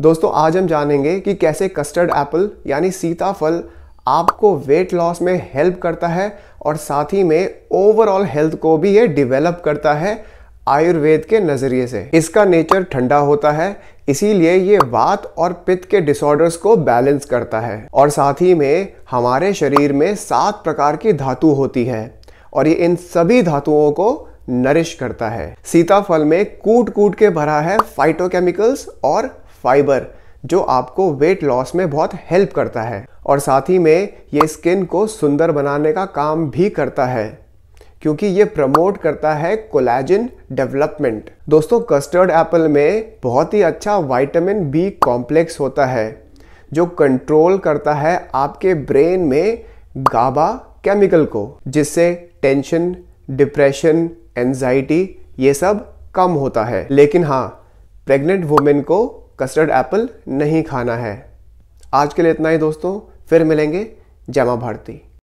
दोस्तों आज हम जानेंगे कि कैसे कस्टर्ड एप्पल यानी सीताफल आपको वेट लॉस में हेल्प करता है और साथ ही में ओवरऑल हेल्थ को भी ये डेवलप करता है आयुर्वेद के नज़रिए से इसका नेचर ठंडा होता है इसीलिए ये वात और पित्त के डिसऑर्डर्स को बैलेंस करता है और साथ ही में हमारे शरीर में सात प्रकार की धातु होती है और ये इन सभी धातुओं को नरिश करता है सीताफल में कूट कूट के भरा है फाइटोकेमिकल्स और फाइबर जो आपको वेट लॉस में बहुत हेल्प करता है और साथ ही में ये स्किन को सुंदर बनाने का काम भी करता है क्योंकि ये प्रमोट करता है कोलेजन डेवलपमेंट दोस्तों कस्टर्ड एप्पल में बहुत ही अच्छा विटामिन बी कॉम्प्लेक्स होता है जो कंट्रोल करता है आपके ब्रेन में गाबा केमिकल को जिससे टेंशन डिप्रेशन एनजाइटी ये सब कम होता है लेकिन हाँ प्रेग्नेंट वुमेन को कस्टर्ड एप्पल नहीं खाना है आज के लिए इतना ही दोस्तों फिर मिलेंगे जमा भारती